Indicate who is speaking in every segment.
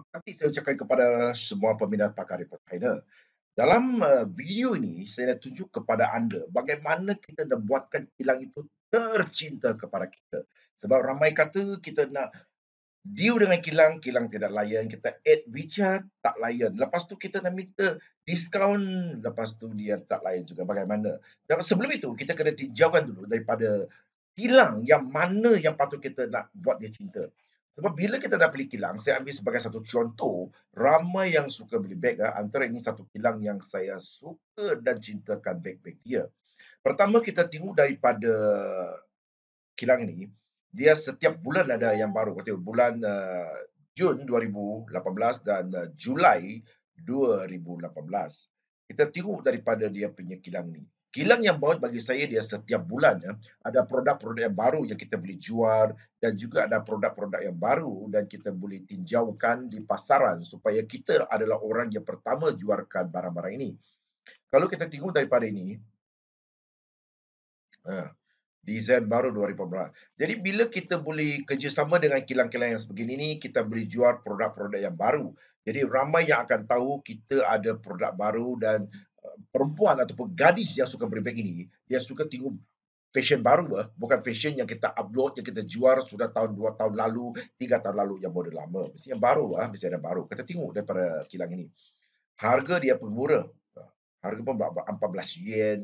Speaker 1: Nanti saya ucapkan kepada semua peminat pakar report trainer. Dalam uh, video ini, saya nak tunjuk kepada anda bagaimana kita nak buatkan kilang itu tercinta kepada kita. Sebab ramai kata kita nak deal dengan kilang, kilang tidak layan. Kita add WeChat, tak layan. Lepas tu kita nak minta diskaun, lepas tu dia tak layan juga. Bagaimana? Dan sebelum itu, kita kena tinjaukan dulu daripada kilang yang mana yang patut kita nak buat dia cinta. Sebab bila kita dah beli kilang, saya ambil sebagai satu contoh, ramai yang suka beli beg, ah, antara ini satu kilang yang saya suka dan cintakan beg-beg dia. Pertama, kita tengok daripada kilang ini, dia setiap bulan ada yang baru. Kata bulan uh, Jun 2018 dan uh, Julai 2018. Kita tengok daripada dia punya kilang ni. Kilang yang bawah bagi saya dia setiap bulan ya, ada produk-produk yang baru yang kita boleh jual dan juga ada produk-produk yang baru dan kita boleh tinjaukan di pasaran supaya kita adalah orang yang pertama jualkan barang-barang ini. Kalau kita tengok daripada ini, uh, ha, desain baru 2014. Jadi bila kita boleh kerjasama dengan kilang-kilang yang sebegini ini, kita boleh jual produk-produk yang baru. Jadi ramai yang akan tahu kita ada produk baru dan perempuan ataupun gadis yang suka berbeg ini, dia suka tengok fashion baru ke, eh. bukan fashion yang kita upload, yang kita jual sudah tahun dua tahun lalu, tiga tahun lalu yang model lama. Mesti yang baru lah, mesti ada baru. Kita tengok daripada kilang ini. Harga dia pun murah. Harga pun 14 Yuan,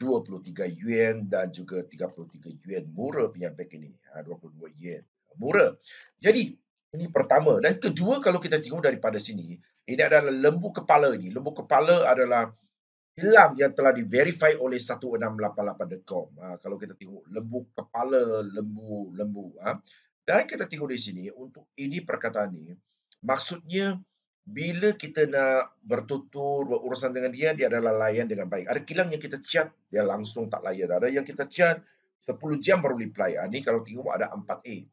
Speaker 1: 23 yuan dan juga 33 yuan murah punya beg ini. 22 ha, Yuan Murah. Jadi, ini pertama. Dan kedua kalau kita tengok daripada sini, ini adalah lembu kepala ini. Lembu kepala adalah hilang yang telah diverify oleh 1688.com. Ha, kalau kita tengok lembu kepala, lembu, lembu. Ha. Dan kita tengok di sini, untuk ini perkataan ini, maksudnya bila kita nak bertutur, berurusan dengan dia, dia adalah layan dengan baik. Ada kilang yang kita chat, dia langsung tak layan. Ada yang kita chat, 10 jam baru reply. Ha, ini kalau tengok ada 4A.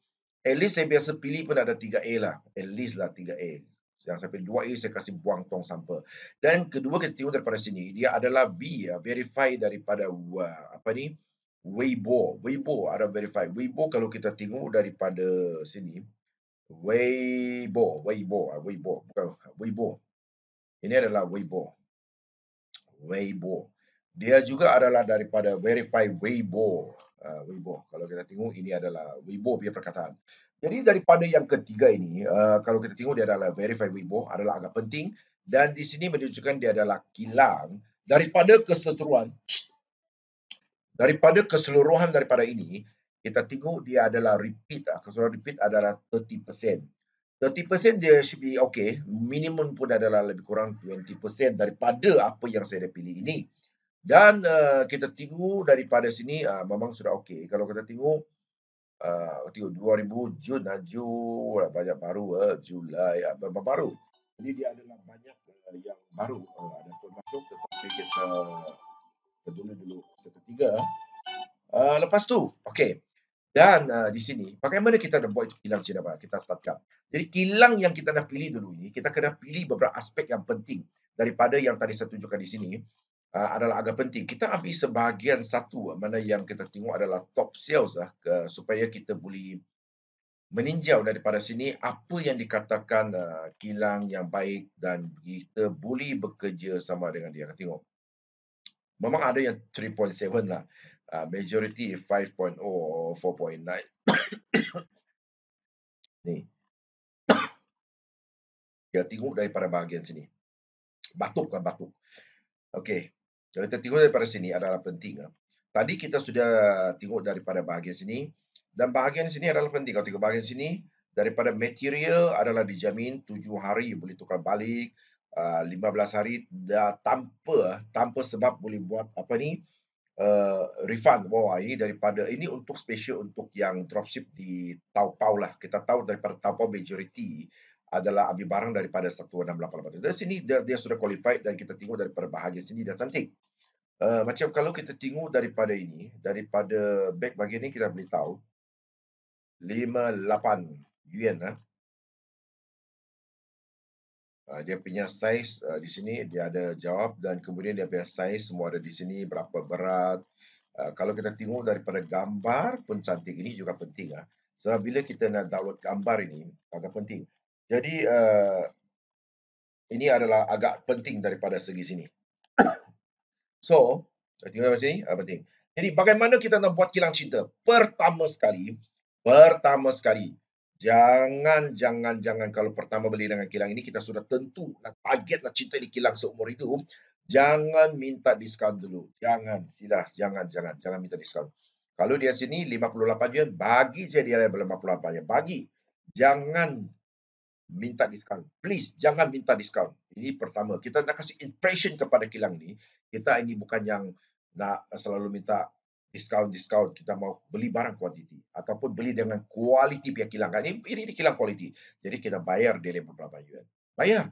Speaker 1: At least saya biasa pilih pun ada 3A lah. At least lah 3A yang sampai dua ini saya kasih buang tong sampah. Dan kedua kita tengok daripada sini, dia adalah V, ya, verify daripada apa ni? Weibo, Weibo ada verify. Weibo kalau kita tengok daripada sini, Weibo, Weibo, ah, Weibo, bukan Weibo. Ini adalah Weibo. Weibo. Dia juga adalah daripada verify Weibo. Uh, Weibo. Kalau kita tengok ini adalah Weibo dia perkataan. Jadi daripada yang ketiga ini, uh, kalau kita tengok dia adalah verify Weibo adalah agak penting dan di sini menunjukkan dia adalah kilang daripada keseluruhan daripada keseluruhan daripada ini kita tengok dia adalah repeat ah, keseluruhan repeat adalah 30%. 30% dia should be okay, minimum pun adalah lebih kurang 20% daripada apa yang saya dah pilih ini. Dan uh, kita tengok daripada sini uh, memang sudah okay. Kalau kita tengok uh, ah, tengok 2000 Jun lah Jun ah, banyak baru uh, Julai uh, baru jadi dia adalah banyak uh, yang baru uh, ada termasuk tetapi kita ke dulu dulu seketiga uh, lepas tu okey dan uh, di sini bagaimana kita nak buat kilang Cina Barat kita startkan jadi kilang yang kita dah pilih dulu ini kita kena pilih beberapa aspek yang penting daripada yang tadi saya tunjukkan di sini Uh, adalah agak penting. Kita ambil sebahagian satu mana yang kita tengok adalah top sales lah ke, supaya kita boleh meninjau daripada sini apa yang dikatakan uh, kilang yang baik dan kita boleh bekerja sama dengan dia. Kita tengok. Memang ada yang 3.7 lah. Uh, majority 5.0 or 4.9. ni. Kita tengok daripada bahagian sini. Batuk kan batuk. Okey. Jadi kita tengok daripada sini adalah penting. Ah. Tadi kita sudah tengok daripada bahagian sini. Dan bahagian sini adalah penting. Kalau tengok bahagian sini, daripada material adalah dijamin 7 hari boleh tukar balik. 15 ah, hari dah tanpa ah, tanpa sebab boleh buat apa ni uh, refund Wow, oh, ini daripada ini untuk special untuk yang dropship di Taupau lah kita tahu daripada Taupau majority adalah ambil barang daripada 1688 dari sini dia, dia sudah qualified dan kita tengok daripada bahagian sini dah cantik Eh, macam kalau kita tengok daripada ini, daripada beg bagi ini kita boleh tahu 58 yuan ha. Dia punya saiz di sini, dia ada jawab dan kemudian dia punya saiz semua ada di sini, berapa berat. Kalau kita tengok daripada gambar pun cantik ini juga penting. Sebab bila kita nak download gambar ini, agak penting. Jadi, ini adalah agak penting daripada segi sini. So, tengok macam ni, apa ah, penting. Jadi, bagaimana kita nak buat kilang cinta? Pertama sekali, pertama sekali, jangan, jangan, jangan kalau pertama beli dengan kilang ini, kita sudah tentu nak target nak cinta di kilang seumur itu, jangan minta diskaun dulu. Jangan, silah, jangan, jangan, jangan minta diskaun. Kalau dia sini 58 juta, bagi saja dia yang 58 juta. Bagi. Jangan minta diskaun. Please, jangan minta diskaun. Ini pertama. Kita nak kasih impression kepada kilang ni kita ini bukan yang nak selalu minta discount discount. kita mau beli barang kuantiti ataupun beli dengan kualiti pihak kilang ini, ini ini kilang kualiti jadi kita bayar dia lima berapa yuan bayar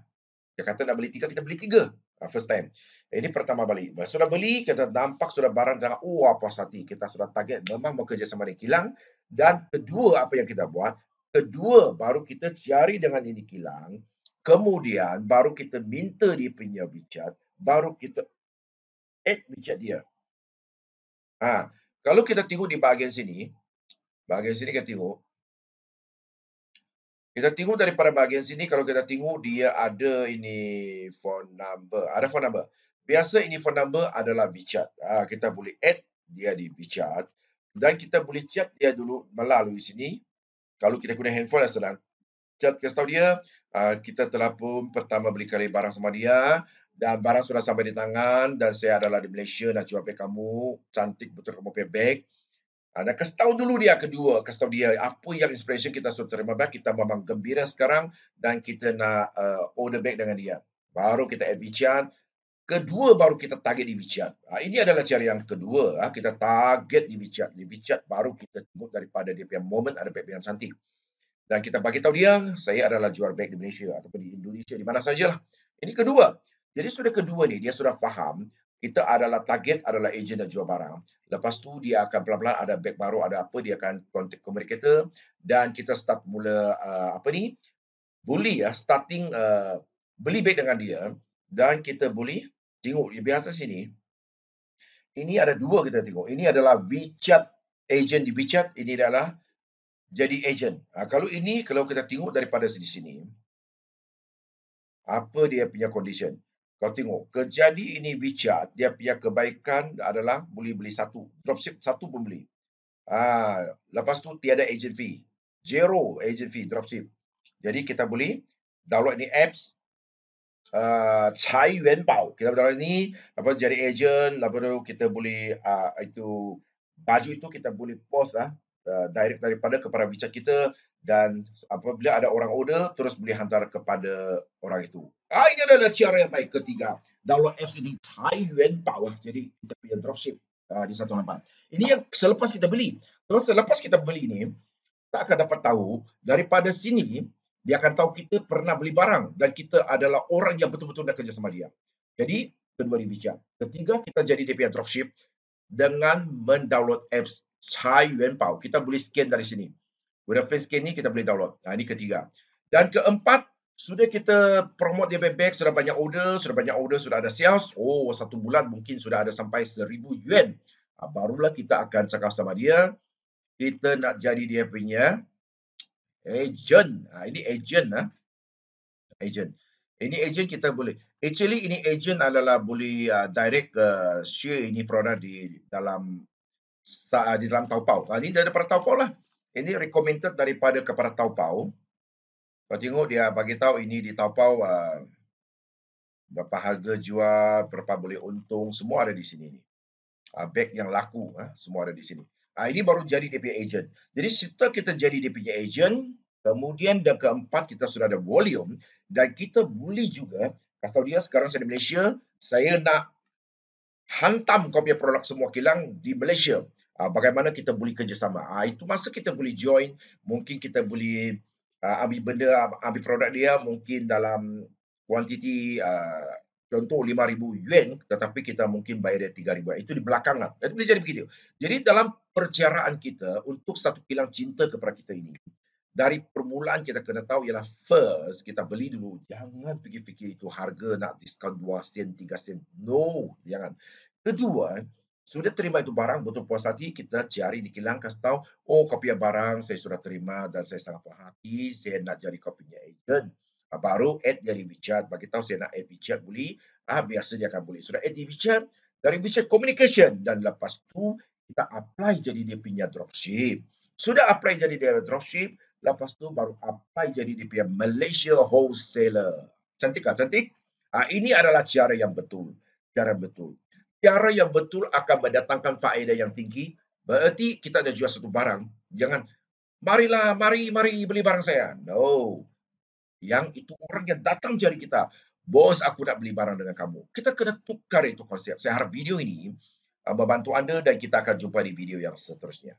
Speaker 1: dia kata nak beli tiga kita beli tiga ah, first time ini pertama balik. sudah beli kita nampak sudah barang dengan uap oh, puas hati kita sudah target memang mau kerja sama dengan kilang dan kedua apa yang kita buat kedua baru kita cari dengan ini kilang kemudian baru kita minta dia punya bicat baru kita Ed bijak dia. Ha, kalau kita tengok di bahagian sini, bahagian sini kita tengok, kita tengok daripada bahagian sini, kalau kita tengok dia ada ini phone number. Ada phone number. Biasa ini phone number adalah WeChat. Ha, kita boleh add dia di WeChat. Dan kita boleh chat dia dulu melalui sini. Kalau kita guna handphone yang senang. Chat kasih tahu dia, uh, kita telah pun pertama beli kali barang sama dia dan barang sudah sampai di tangan dan saya adalah di Malaysia nak jual pek kamu cantik betul kamu pek bag anda ah, kasih tahu dulu dia kedua kasih tahu dia apa yang inspiration kita sudah terima bag kita memang gembira sekarang dan kita nak uh, order bag dengan dia baru kita add bichan kedua baru kita target di WeChat ah, ha, ini adalah cara yang kedua ha, kita target di WeChat di WeChat baru kita tunggu daripada dia punya moment ada bag yang cantik dan kita bagi tahu dia saya adalah jual bag di Malaysia ataupun di Indonesia di mana sajalah ini kedua jadi sudah kedua ni dia sudah faham kita adalah target adalah ejen dan jual barang. Lepas tu dia akan pelan-pelan ada beg baru ada apa dia akan contact kepada dan kita start mula uh, apa ni bully ya uh, starting uh, beli beg dengan dia dan kita bully tengok dia biasa sini. Ini ada dua kita tengok. Ini adalah WeChat agent di WeChat. Ini adalah jadi agent. Ha, kalau ini, kalau kita tengok daripada sini-sini. Apa dia punya condition. Kau tengok, kejadi ini WeChat, dia punya kebaikan adalah boleh beli satu. Dropship satu pun beli. Ha, lepas tu tiada agent fee. Zero agent fee dropship. Jadi kita boleh download ni apps. Uh, Cai Yuan Bao. Kita boleh download ni. Lepas tu jadi agent. Lepas tu kita boleh uh, itu baju itu kita boleh post lah. Uh, direct daripada kepada WeChat kita dan apa apabila ada orang order terus boleh hantar kepada orang itu. Ah, ini adalah cara yang baik ketiga. Download apps ini Taiwan Power. Jadi kita punya dropship uh, di satu tempat. Ini yang selepas kita beli. Terus selepas kita beli ini, tak akan dapat tahu daripada sini dia akan tahu kita pernah beli barang dan kita adalah orang yang betul-betul nak sama dia. Jadi, kedua ni bijak. Ketiga, kita jadi DPR dropship dengan mendownload apps Chai Yuan Pao. Kita boleh scan dari sini. Whether face scan ni kita boleh download. Ha, ini ketiga. Dan keempat, sudah kita promote dia back, sudah banyak order, sudah banyak order, sudah ada sales. Oh, satu bulan mungkin sudah ada sampai seribu yuan. Ha, barulah kita akan cakap sama dia. Kita nak jadi dia punya agent. Ha, ini agent. Ha. Agent. Ini agent kita boleh. Actually, ini agent adalah boleh uh, direct uh, share ini produk di dalam di dalam Taobao. Ha, ini daripada Taobao lah ini recommended daripada kepada Taupau. Kau tengok dia bagi tahu ini di Taupau uh, berapa harga jual, berapa boleh untung, semua ada di sini ni. Uh, ah, bag yang laku, ha, semua ada di sini. Ah, ini baru jadi DP agent. Jadi setelah kita jadi DP agent, kemudian dah keempat kita sudah ada volume dan kita boleh juga kasih dia sekarang saya di Malaysia, saya nak hantam kau produk semua kilang di Malaysia uh, bagaimana kita boleh kerjasama. Uh, itu masa kita boleh join, mungkin kita boleh uh, ambil benda, ambil produk dia mungkin dalam kuantiti uh, contoh 5000 yuan tetapi kita mungkin bayar dia 3000 yuan itu di belakang lah itu boleh jadi begitu jadi dalam perjaraan kita untuk satu kilang cinta kepada kita ini dari permulaan kita kena tahu ialah first kita beli dulu jangan fikir fikir itu harga nak diskaun 2 sen 3 sen no jangan kedua sudah terima itu barang, betul puas hati, kita cari di kilang, kasih tahu, oh kopi barang saya sudah terima dan saya sangat puas hati, saya nak jadi kopinya agent. Ah, baru add dari WeChat, bagi tahu saya nak add WeChat boleh, ah, biasa dia akan boleh. Sudah add di WeChat, dari WeChat Communication dan lepas tu kita apply jadi dia punya dropship. Sudah apply jadi dia dropship, lepas tu baru apply jadi dia punya Malaysia Wholesaler. Cantik tak cantik? Ah, ini adalah cara yang betul. Cara betul cara yang betul akan mendatangkan faedah yang tinggi. Berarti kita ada jual satu barang. Jangan, marilah, mari, mari beli barang saya. No. Yang itu orang yang datang jari kita. Bos, aku nak beli barang dengan kamu. Kita kena tukar itu konsep. Saya harap video ini ah, membantu anda dan kita akan jumpa di video yang seterusnya.